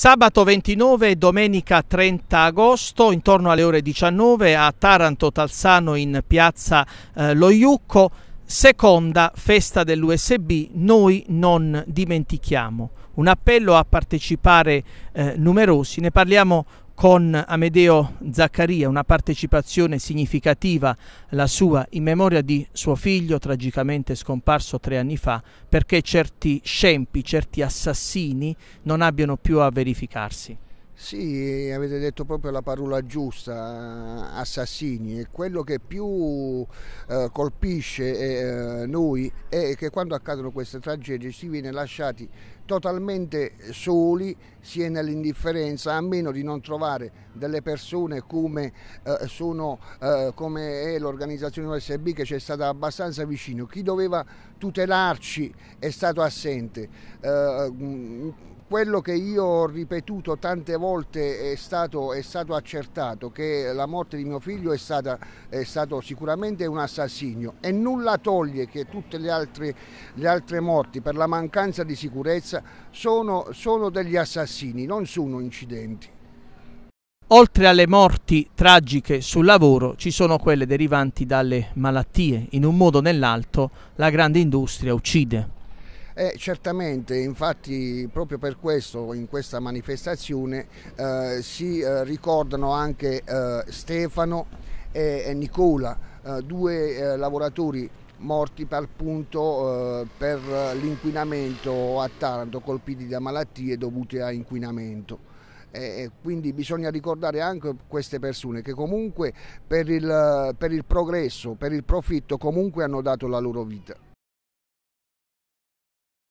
Sabato 29 e domenica 30 agosto, intorno alle ore 19, a Taranto Talsano in piazza eh, Lo Iucco, seconda festa dell'USB, noi non dimentichiamo. Un appello a partecipare eh, numerosi, ne parliamo con Amedeo Zaccaria, una partecipazione significativa la sua in memoria di suo figlio tragicamente scomparso tre anni fa perché certi scempi, certi assassini non abbiano più a verificarsi. Sì, avete detto proprio la parola giusta, assassini. E quello che più eh, colpisce eh, noi è che quando accadono queste tragedie si viene lasciati totalmente soli, si è nell'indifferenza, a meno di non trovare delle persone come, eh, sono, eh, come è l'organizzazione USB che ci è stata abbastanza vicino. Chi doveva tutelarci è stato assente eh, quello che io ho ripetuto tante volte è stato, è stato accertato, che la morte di mio figlio è, stata, è, stato sicuramente un assassino e nulla toglie che tutte le altre, le altre morti per la mancanza di sicurezza sono, sono degli assassini, non sono incidenti. Oltre alle morti tragiche sul lavoro ci sono quelle derivanti dalle malattie. In un modo o nell'altro la grande industria uccide. Eh, certamente, infatti proprio per questo in questa manifestazione eh, si eh, ricordano anche eh, Stefano e, e Nicola, eh, due eh, lavoratori morti per, appunto, per l'inquinamento a Taranto, colpiti da malattie dovute a inquinamento. E quindi bisogna ricordare anche queste persone che comunque per il, per il progresso, per il profitto comunque hanno dato la loro vita.